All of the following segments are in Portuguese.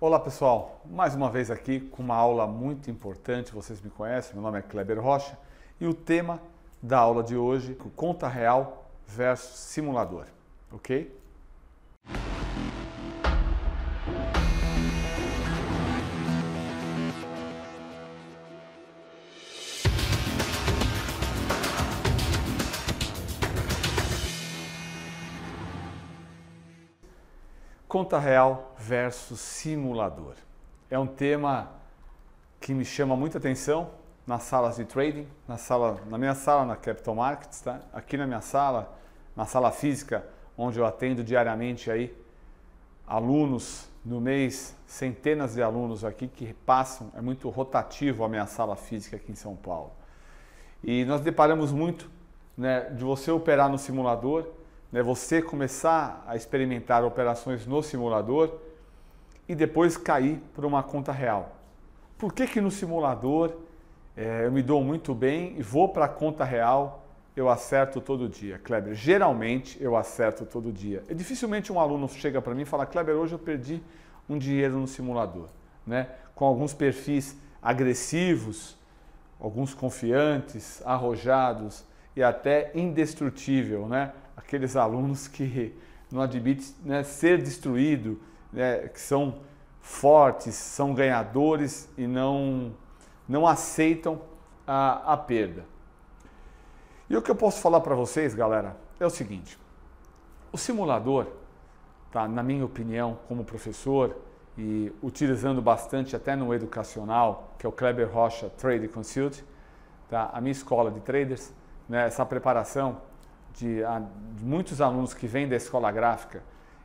Olá pessoal, mais uma vez aqui com uma aula muito importante, vocês me conhecem, meu nome é Kleber Rocha e o tema da aula de hoje, conta real versus simulador, ok? Conta real versus simulador. É um tema que me chama muita atenção nas salas de trading, na, sala, na minha sala na Capital Markets, tá? aqui na minha sala, na sala física, onde eu atendo diariamente aí alunos no mês, centenas de alunos aqui que passam, é muito rotativo a minha sala física aqui em São Paulo. E nós deparamos muito né, de você operar no simulador né, você começar a experimentar operações no simulador e depois cair para uma conta real. Por que, que no simulador é, eu me dou muito bem e vou para a conta real, eu acerto todo dia? Kleber, geralmente eu acerto todo dia. E dificilmente um aluno chega para mim e fala, Kleber, hoje eu perdi um dinheiro no simulador. Né? Com alguns perfis agressivos, alguns confiantes, arrojados e até indestrutível, né? aqueles alunos que não admitem né, ser destruído, né, que são fortes, são ganhadores e não, não aceitam a, a perda. E o que eu posso falar para vocês, galera, é o seguinte: o simulador, tá, na minha opinião, como professor e utilizando bastante até no educacional, que é o Kleber Rocha Trade Consult, tá, a minha escola de traders, né, essa preparação de, de muitos alunos que vêm da escola gráfica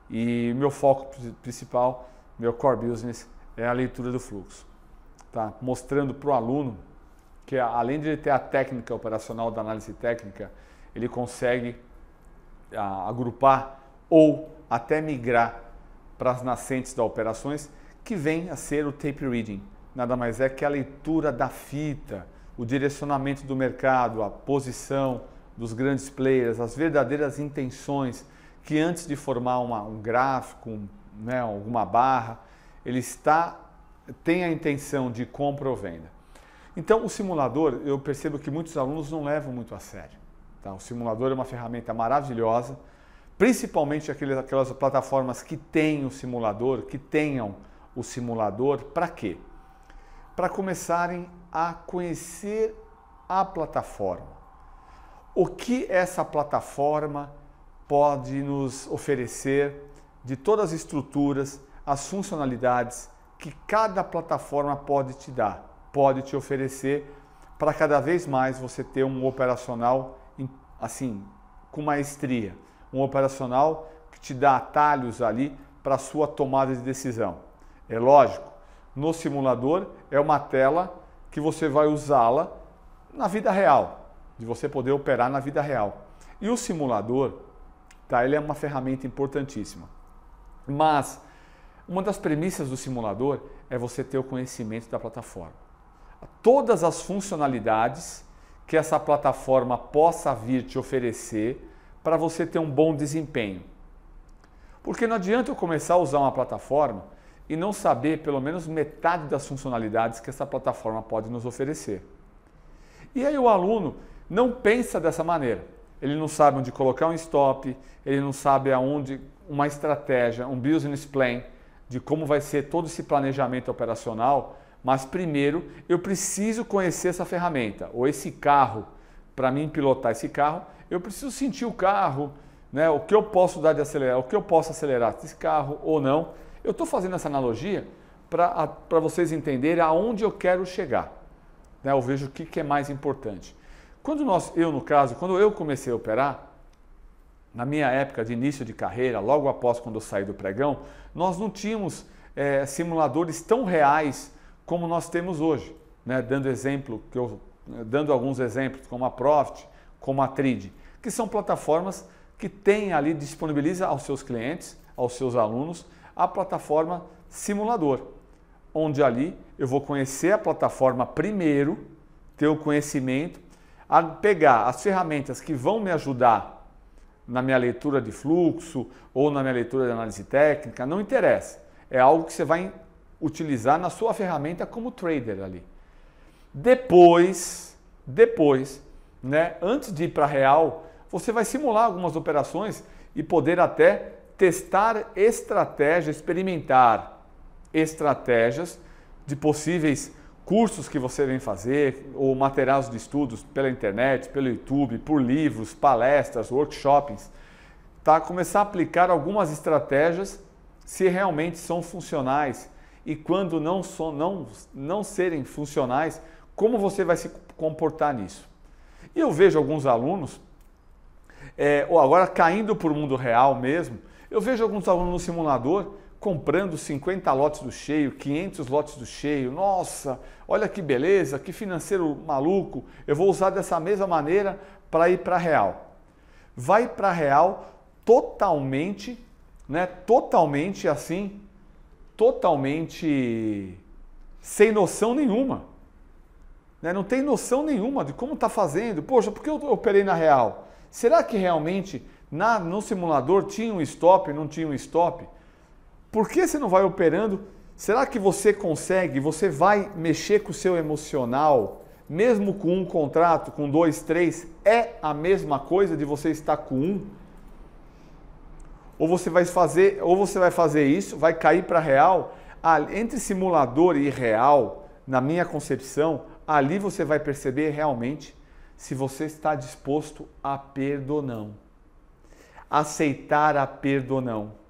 e meu foco principal, meu core business, é a leitura do fluxo. Tá? Mostrando para o aluno que além de ele ter a técnica operacional da análise técnica, ele consegue a, agrupar ou até migrar para as nascentes das operações, que vem a ser o tape reading. Nada mais é que a leitura da fita, o direcionamento do mercado, a posição, dos grandes players, as verdadeiras intenções que antes de formar uma, um gráfico, um, né, alguma barra, ele está tem a intenção de compra ou venda. Então, o simulador, eu percebo que muitos alunos não levam muito a sério. Tá? O simulador é uma ferramenta maravilhosa, principalmente aqueles, aquelas plataformas que têm o simulador, que tenham o simulador, para quê? Para começarem a conhecer a plataforma o que essa plataforma pode nos oferecer de todas as estruturas, as funcionalidades que cada plataforma pode te dar, pode te oferecer para cada vez mais você ter um operacional assim com maestria, um operacional que te dá atalhos ali para sua tomada de decisão. É lógico, no simulador é uma tela que você vai usá-la na vida real, de você poder operar na vida real. E o simulador, tá, ele é uma ferramenta importantíssima. Mas uma das premissas do simulador é você ter o conhecimento da plataforma. Todas as funcionalidades que essa plataforma possa vir te oferecer para você ter um bom desempenho. Porque não adianta eu começar a usar uma plataforma e não saber pelo menos metade das funcionalidades que essa plataforma pode nos oferecer. E aí o aluno, não pensa dessa maneira. Ele não sabe onde colocar um stop, ele não sabe aonde uma estratégia, um business plan de como vai ser todo esse planejamento operacional, mas primeiro eu preciso conhecer essa ferramenta ou esse carro. Para mim pilotar esse carro, eu preciso sentir o carro, né? O que eu posso dar de acelerar, o que eu posso acelerar esse carro ou não. Eu estou fazendo essa analogia para vocês entenderem aonde eu quero chegar. Né? Eu vejo o que, que é mais importante. Quando nós, eu no caso, quando eu comecei a operar, na minha época de início de carreira, logo após quando eu saí do pregão, nós não tínhamos é, simuladores tão reais como nós temos hoje. Né? Dando exemplo, que eu, dando alguns exemplos, como a Profit, como a Trid, que são plataformas que têm ali, disponibiliza aos seus clientes, aos seus alunos, a plataforma simulador, onde ali eu vou conhecer a plataforma primeiro, ter o conhecimento a pegar as ferramentas que vão me ajudar na minha leitura de fluxo ou na minha leitura de análise técnica, não interessa. É algo que você vai utilizar na sua ferramenta como trader ali. Depois, depois, né, antes de ir para real, você vai simular algumas operações e poder até testar estratégias, experimentar estratégias de possíveis cursos que você vem fazer, ou materiais de estudos pela internet, pelo YouTube, por livros, palestras, workshops, tá? começar a aplicar algumas estratégias se realmente são funcionais e quando não, são, não, não serem funcionais, como você vai se comportar nisso. E eu vejo alguns alunos, é, ou agora caindo para o mundo real mesmo, eu vejo alguns alunos no simulador comprando 50 lotes do cheio, 500 lotes do cheio. Nossa, olha que beleza, que financeiro maluco. Eu vou usar dessa mesma maneira para ir para real. Vai para real totalmente, né? Totalmente assim, totalmente sem noção nenhuma. Né? Não tem noção nenhuma de como está fazendo. Poxa, por que eu operei na real? Será que realmente na, no simulador tinha um stop, não tinha um stop? Por que você não vai operando? Será que você consegue, você vai mexer com o seu emocional, mesmo com um contrato, com dois, três? É a mesma coisa de você estar com um? Ou você vai fazer, ou você vai fazer isso, vai cair para real? Ah, entre simulador e real, na minha concepção, ali você vai perceber realmente se você está disposto a perdonar, aceitar a perdonar.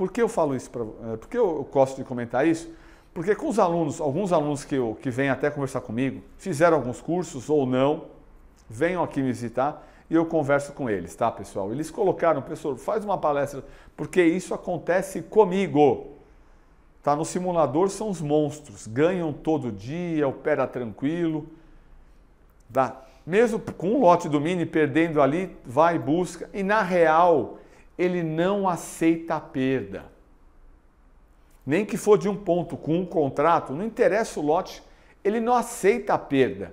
Por que eu falo isso? Pra, eh, por que eu gosto de comentar isso? Porque com os alunos, alguns alunos que, eu, que vêm até conversar comigo, fizeram alguns cursos ou não, venham aqui me visitar e eu converso com eles, tá, pessoal? Eles colocaram, professor, faz uma palestra, porque isso acontece comigo. Tá no simulador são os monstros, ganham todo dia, opera tá tranquilo. Dá. Mesmo com um lote do mini perdendo ali, vai busca e na real ele não aceita a perda. Nem que for de um ponto com um contrato, não interessa o lote, ele não aceita a perda.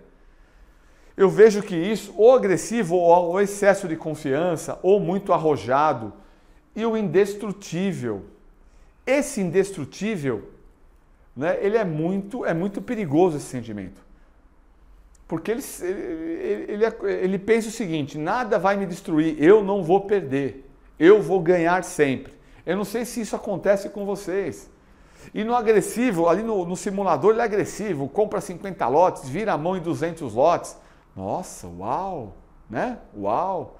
Eu vejo que isso, ou agressivo, ou excesso de confiança, ou muito arrojado, e o indestrutível. Esse indestrutível, né, ele é muito, é muito perigoso esse sentimento. Porque ele, ele, ele, ele pensa o seguinte: nada vai me destruir, eu não vou perder. Eu vou ganhar sempre. Eu não sei se isso acontece com vocês. E no agressivo, ali no, no simulador, ele é agressivo, compra 50 lotes, vira a mão em 200 lotes. Nossa, uau, né? Uau.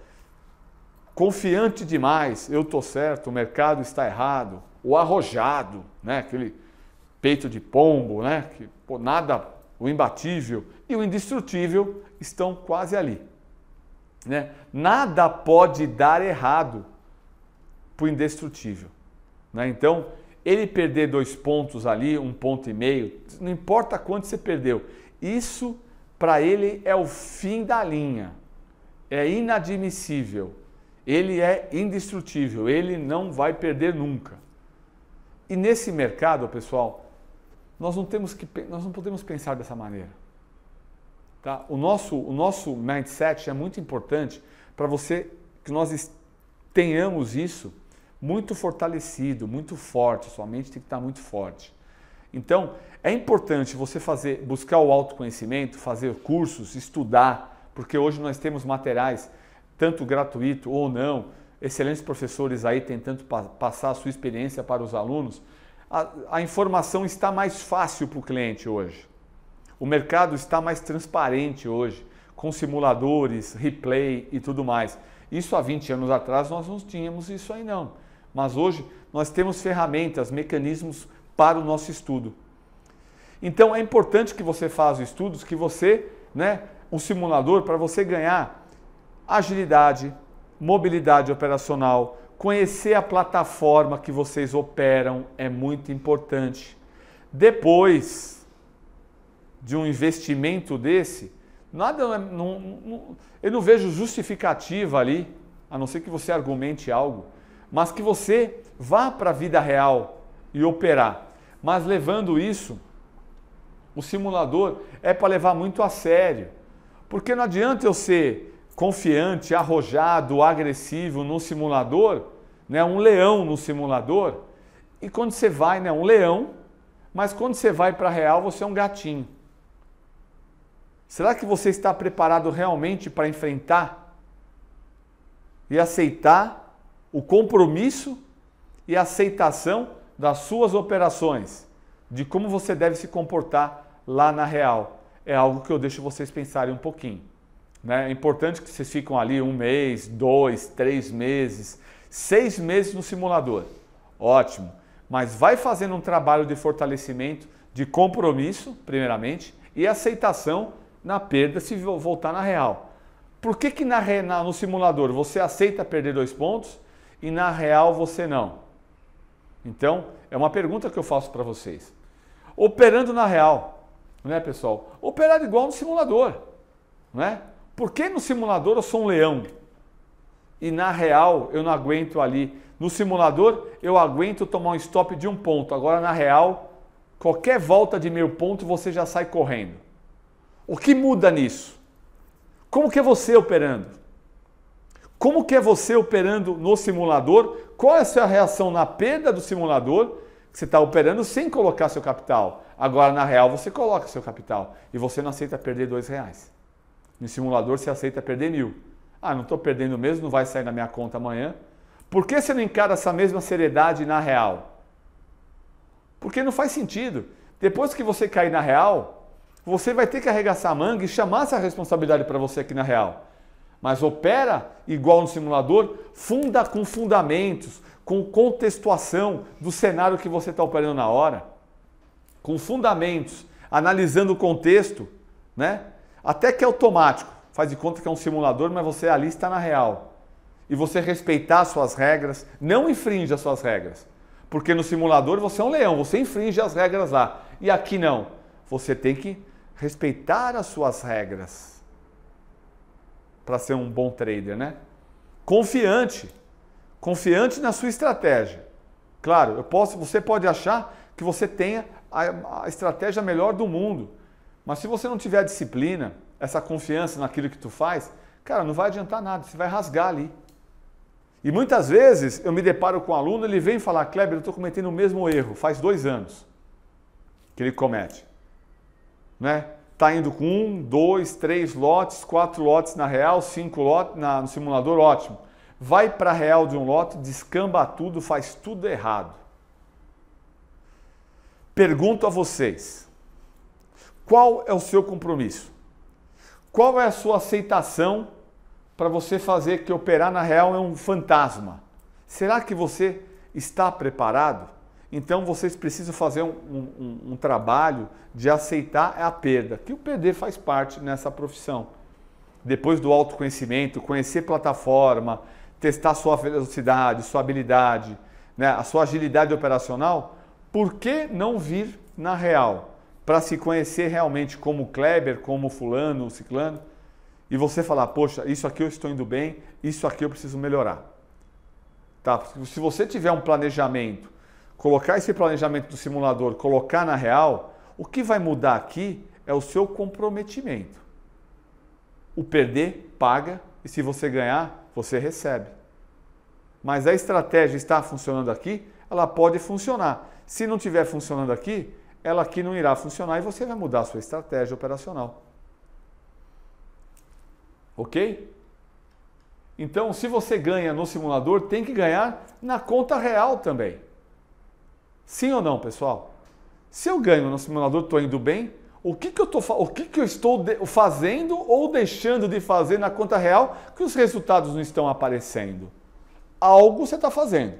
Confiante demais, eu tô certo, o mercado está errado. O arrojado, né? Aquele peito de pombo, né? Que pô, nada, o imbatível e o indestrutível estão quase ali, né? Nada pode dar errado para o indestrutível. Né? Então, ele perder dois pontos ali, um ponto e meio, não importa quanto você perdeu, isso para ele é o fim da linha. É inadmissível. Ele é indestrutível, ele não vai perder nunca. E nesse mercado, pessoal, nós não temos que nós não podemos pensar dessa maneira. Tá? O nosso o nosso mindset é muito importante para você que nós tenhamos isso muito fortalecido, muito forte, sua mente tem que estar muito forte. Então, é importante você fazer, buscar o autoconhecimento, fazer cursos, estudar, porque hoje nós temos materiais, tanto gratuito ou não, excelentes professores aí tentando pa passar a sua experiência para os alunos. A, a informação está mais fácil para o cliente hoje. O mercado está mais transparente hoje, com simuladores, replay e tudo mais. Isso há 20 anos atrás nós não tínhamos isso aí não mas hoje nós temos ferramentas, mecanismos para o nosso estudo. Então é importante que você faça estudos, que você, né, um simulador para você ganhar agilidade, mobilidade operacional, conhecer a plataforma que vocês operam é muito importante. Depois de um investimento desse, nada né, não, não, eu não vejo justificativa ali, a não ser que você argumente algo mas que você vá para a vida real e operar. Mas levando isso, o simulador é para levar muito a sério. Porque não adianta eu ser confiante, arrojado, agressivo no simulador, né? um leão no simulador, e quando você vai, né? um leão, mas quando você vai para a real, você é um gatinho. Será que você está preparado realmente para enfrentar e aceitar o compromisso e a aceitação das suas operações, de como você deve se comportar lá na real. É algo que eu deixo vocês pensarem um pouquinho. Né? É importante que vocês ficam ali um mês, dois, três meses, seis meses no simulador. Ótimo. Mas vai fazendo um trabalho de fortalecimento, de compromisso, primeiramente, e aceitação na perda se voltar na real. Por que, que na, no simulador você aceita perder dois pontos e na real você não? Então, é uma pergunta que eu faço para vocês. Operando na real, né, pessoal? Operar igual no simulador, né? Por que no simulador eu sou um leão? E na real eu não aguento ali. No simulador eu aguento tomar um stop de um ponto. Agora na real, qualquer volta de meio ponto você já sai correndo. O que muda nisso? Como que é você operando? Como que é você operando no simulador? Qual é a sua reação na perda do simulador? Você está operando sem colocar seu capital. Agora, na real, você coloca seu capital e você não aceita perder dois reais. No simulador, você aceita perder mil. Ah, não estou perdendo mesmo, não vai sair na minha conta amanhã. Por que você não encara essa mesma seriedade na real? Porque não faz sentido. Depois que você cair na real, você vai ter que arregaçar a manga e chamar essa responsabilidade para você aqui na real mas opera igual no simulador, funda com fundamentos, com contextuação do cenário que você está operando na hora, com fundamentos, analisando o contexto, né? Até que é automático, faz de conta que é um simulador, mas você ali está na real. E você respeitar suas regras, não infringe as suas regras. Porque no simulador você é um leão, você infringe as regras lá. E aqui não. Você tem que respeitar as suas regras para ser um bom trader, né? Confiante, confiante na sua estratégia. Claro, eu posso, você pode achar que você tenha a, a estratégia melhor do mundo, mas se você não tiver disciplina, essa confiança naquilo que tu faz, cara, não vai adiantar nada, você vai rasgar ali. E muitas vezes eu me deparo com um aluno, ele vem falar, Kleber, eu estou cometendo o mesmo erro, faz dois anos que ele comete. Né? está indo com um, dois, três lotes, quatro lotes na real, cinco lotes na, no simulador, ótimo. Vai para a real de um lote, descamba tudo, faz tudo errado. Pergunto a vocês: qual é o seu compromisso? Qual é a sua aceitação para você fazer que operar na real é um fantasma? Será que você está preparado? Então vocês precisam fazer um, um, um, trabalho de aceitar a perda, que o PD faz parte nessa profissão. Depois do autoconhecimento, conhecer plataforma, testar sua velocidade, sua habilidade, né, a sua agilidade operacional, por que não vir na real? Para se conhecer realmente como Kleber, como fulano, ciclano, e você falar, poxa, isso aqui eu estou indo bem, isso aqui eu preciso melhorar. Tá? Se você tiver um planejamento colocar esse planejamento do simulador, colocar na real, o que vai mudar aqui é o seu comprometimento. O perder paga e se você ganhar, você recebe. Mas a estratégia está funcionando aqui, ela pode funcionar. Se não estiver funcionando aqui, ela aqui não irá funcionar e você vai mudar a sua estratégia operacional. Ok? Então, se você ganha no simulador, tem que ganhar na conta real também. Sim ou não, pessoal? Se eu ganho no simulador, estou indo bem? O que, que, eu, tô, o que, que eu estou de, fazendo ou deixando de fazer na conta real que os resultados não estão aparecendo? Algo você está fazendo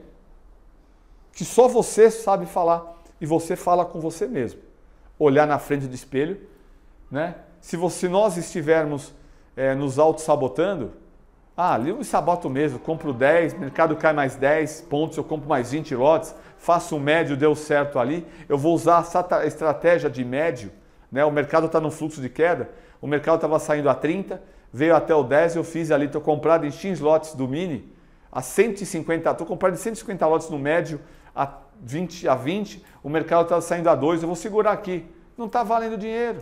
que só você sabe falar e você fala com você mesmo. Olhar na frente do espelho, né? Se você, nós estivermos é, nos auto-sabotando, ah, ali eu me saboto mesmo, compro 10, mercado cai mais 10 pontos, eu compro mais 20 lotes, faço um médio, deu certo ali, eu vou usar a estratégia de médio, né? o mercado está no fluxo de queda, o mercado estava saindo a 30, veio até o 10, eu fiz ali, estou comprado em X lotes do mini, a 150, estou comprado em 150 lotes no médio, a 20, a 20 o mercado está saindo a 2, eu vou segurar aqui. Não está valendo dinheiro.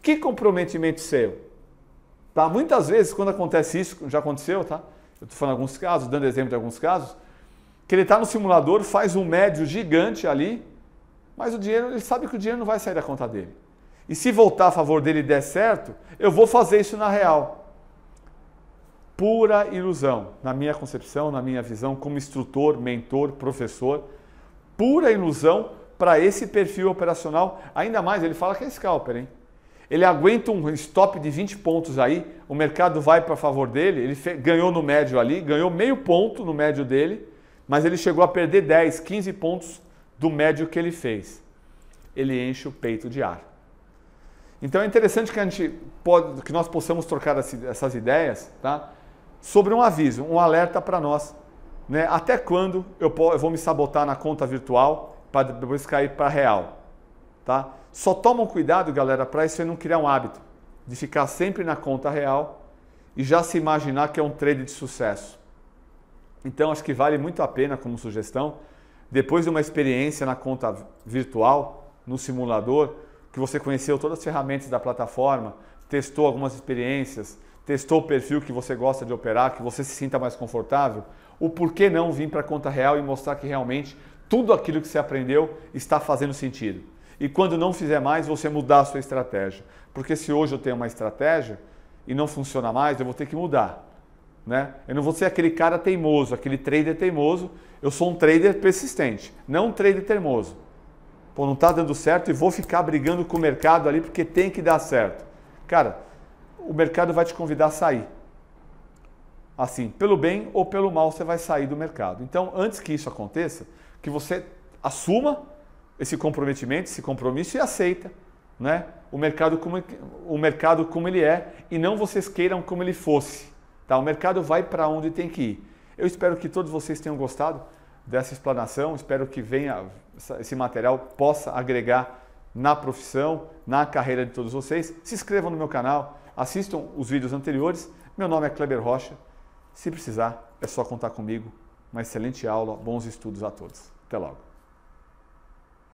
Que comprometimento seu? Tá? Muitas vezes, quando acontece isso, já aconteceu, tá? Eu estou falando alguns casos, dando exemplo de alguns casos, que ele está no simulador, faz um médio gigante ali, mas o dinheiro, ele sabe que o dinheiro não vai sair da conta dele. E se voltar a favor dele e der certo, eu vou fazer isso na real. Pura ilusão, na minha concepção, na minha visão, como instrutor, mentor, professor, pura ilusão para esse perfil operacional. Ainda mais, ele fala que é scalper, hein? Ele aguenta um stop de 20 pontos aí, o mercado vai para favor dele, ele ganhou no médio ali, ganhou meio ponto no médio dele mas ele chegou a perder 10, 15 pontos do médio que ele fez. Ele enche o peito de ar. Então é interessante que, a gente pode, que nós possamos trocar essas ideias tá? sobre um aviso, um alerta para nós. Né? Até quando eu, vou me sabotar na conta virtual para depois cair para real? Tá? Só tomam cuidado, galera, para isso não criar um hábito de ficar sempre na conta real e já se imaginar que é um trade de sucesso. Então acho que vale muito a pena como sugestão, depois de uma experiência na conta virtual, no simulador, que você conheceu todas as ferramentas da plataforma, testou algumas experiências, testou o perfil que você gosta de operar, que você se sinta mais confortável, o porquê não vir para a conta real e mostrar que realmente tudo aquilo que você aprendeu está fazendo sentido. E quando não fizer mais, você mudar a sua estratégia. Porque se hoje eu tenho uma estratégia e não funciona mais, eu vou ter que mudar. Né? Eu não vou ser aquele cara teimoso, aquele trader teimoso. Eu sou um trader persistente, não um trader teimoso. Pô, não está dando certo e vou ficar brigando com o mercado ali porque tem que dar certo. Cara, o mercado vai te convidar a sair. Assim, pelo bem ou pelo mal, você vai sair do mercado. Então, antes que isso aconteça, que você assuma esse comprometimento, esse compromisso e aceita né? o, mercado como, o mercado como ele é e não vocês queiram como ele fosse. Tá, o mercado vai para onde tem que ir. Eu espero que todos vocês tenham gostado dessa explanação, espero que venha esse material possa agregar na profissão, na carreira de todos vocês. Se inscrevam no meu canal, assistam os vídeos anteriores. Meu nome é Kleber Rocha. Se precisar, é só contar comigo. Uma excelente aula, bons estudos a todos. Até logo.